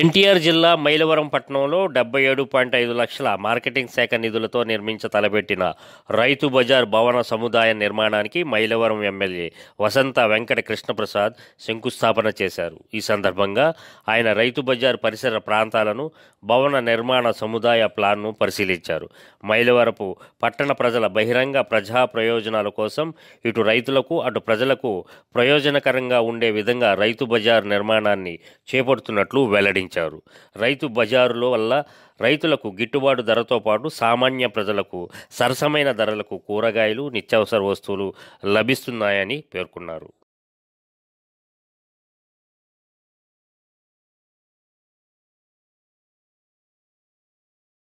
ఎన్టీఆర్ జిల్లా మైలవరం పట్టణంలో డెబ్బై ఏడు పాయింట్ ఐదు లక్షల మార్కెటింగ్ శాఖ నిధులతో నిర్మించ తలపెట్టిన రైతు బజార్ భవన సముదాయ నిర్మాణానికి మైలవరం ఎమ్మెల్యే వసంత వెంకట కృష్ణప్రసాద్ శంకుస్థాపన చేశారు ఈ సందర్భంగా ఆయన రైతు బజార్ పరిసర ప్రాంతాలను భవన నిర్మాణ సముదాయ ప్లాన్ను పరిశీలించారు మైలవరపు పట్టణ ప్రజల బహిరంగ ప్రజా ప్రయోజనాల కోసం ఇటు రైతులకు అటు ప్రజలకు ప్రయోజనకరంగా ఉండే విధంగా రైతు బజార్ నిర్మాణాన్ని చేపడుతున్నట్లు వెల్లడించారు రైతు బజారుల వల్ల రైతులకు గిట్టుబాటు ధరతో పాటు సామాన్య ప్రజలకు సరసమైన ధరలకు కూరగాయలు నిత్యావసర వస్తువులు లభిస్తున్నాయని పేర్కొన్నారు